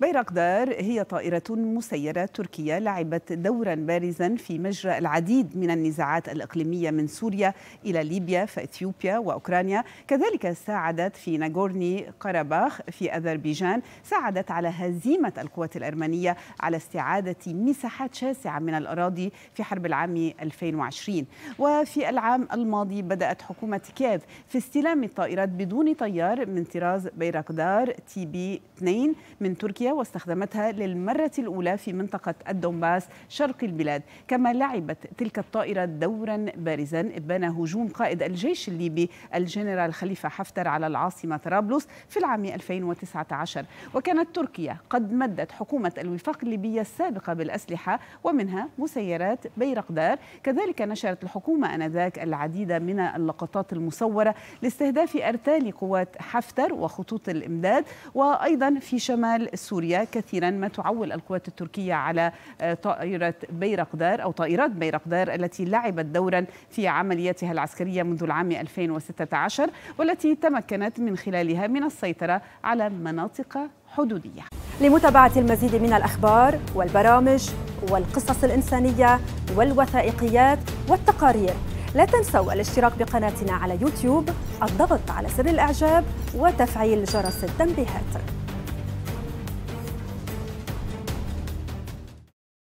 بيرقدار هي طائرة مسيرة تركية لعبت دورا بارزا في مجرى العديد من النزاعات الإقليمية من سوريا إلى ليبيا فإثيوبيا وأوكرانيا كذلك ساعدت في ناغورني قرباخ في أذربيجان ساعدت على هزيمة القوات الأرمنية على استعادة مساحات شاسعة من الأراضي في حرب العام 2020 وفي العام الماضي بدأت حكومة كييف في استلام الطائرات بدون طيار من طراز بيرقدار تي بي 2 من تركيا واستخدمتها للمرة الأولى في منطقة الدومباس شرق البلاد كما لعبت تلك الطائرة دورا بارزا إبان هجوم قائد الجيش الليبي الجنرال خليفة حفتر على العاصمة طرابلس في العام 2019 وكانت تركيا قد مدت حكومة الوفاق الليبية السابقة بالأسلحة ومنها مسيرات بيرقدار كذلك نشرت الحكومة أنذاك العديد من اللقطات المصورة لاستهداف أرتال قوات حفتر وخطوط الإمداد وأيضا في شمال سوريا سوريا كثيرا ما تعول القوات التركية على آه، طائرة بيرقدار أو طائرات بيرقدار التي لعبت دورا في عملياتها العسكرية منذ العام 2016 والتي تمكنت من خلالها من السيطرة على مناطق حدودية لمتابعة المزيد من الأخبار والبرامج والقصص الإنسانية والوثائقيات والتقارير لا تنسوا الاشتراك بقناتنا على يوتيوب الضغط على زر الإعجاب وتفعيل جرس التنبيهات